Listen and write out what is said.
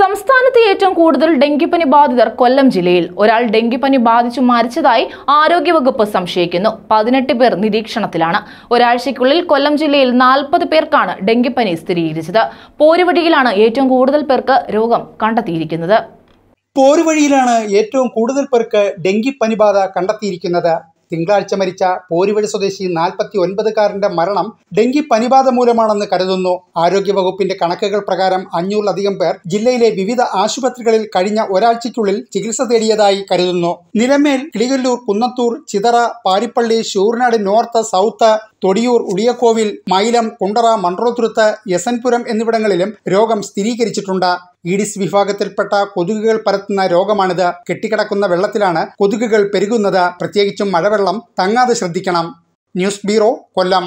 സംസ്ഥാനത്ത് ഏറ്റവും കൂടുതൽ ഡെങ്കിപ്പനി ബാധിതർ കൊല്ലം ജില്ലയിൽ ഒരാൾ ഡെങ്കിപ്പനി ബാധിച്ചു മരിച്ചതായി ആരോഗ്യവകുപ്പ് സംശയിക്കുന്നു പതിനെട്ട് പേർ നിരീക്ഷണത്തിലാണ് ഒരാഴ്ചയ്ക്കുള്ളിൽ കൊല്ലം ജില്ലയിൽ നാൽപ്പത് പേർക്കാണ് ഡെങ്കിപ്പനി സ്ഥിരീകരിച്ചത് പോരുവടിയിലാണ് ഏറ്റവും കൂടുതൽ പേർക്ക് രോഗം കണ്ടെത്തിയിരിക്കുന്നത് പോരുവഴിയിലാണ് ഏറ്റവും കൂടുതൽ പേർക്ക് ഡെങ്കിപ്പനി ബാധ കണ്ടെത്തിയിരിക്കുന്നത് തിങ്കളാഴ്ച മരിച്ച പോരുവഴി സ്വദേശി നാൽപ്പത്തി ഒൻപതുകാരന്റെ മരണം ഡെങ്കി പനിബാധ മൂലമാണെന്ന് കരുതുന്നു ആരോഗ്യവകുപ്പിന്റെ കണക്കുകൾ പ്രകാരം അഞ്ഞൂറിലധികം പേർ ജില്ലയിലെ വിവിധ ആശുപത്രികളിൽ കഴിഞ്ഞ ഒരാഴ്ചയ്ക്കുള്ളിൽ ചികിത്സ തേടിയതായി കരുതുന്നു നിലമേൽ കിളികല്ലൂർ കുന്നത്തൂർ ചിതറ പാരിപ്പള്ളി ശൂർനാട് നോർത്ത് സൗത്ത് തൊടിയൂർ ഉളിയക്കോവിൽ മൈലം കുണ്ടറ മൺട്രോത്തുരുത്ത് യസൻപുരം എന്നിവിടങ്ങളിലും രോഗം സ്ഥിരീകരിച്ചിട്ടുണ്ട് ഈഡിസ് വിഭാഗത്തിൽപ്പെട്ട കൊതുകുകൾ പരത്തുന്ന രോഗമാണിത് കെട്ടിക്കിടക്കുന്ന വെള്ളത്തിലാണ് കൊതുകുകൾ പെരുകുന്നത് പ്രത്യേകിച്ചും മഴവെള്ളം തങ്ങാതെ ശ്രദ്ധിക്കണം ന്യൂസ് ബ്യൂറോ കൊല്ലം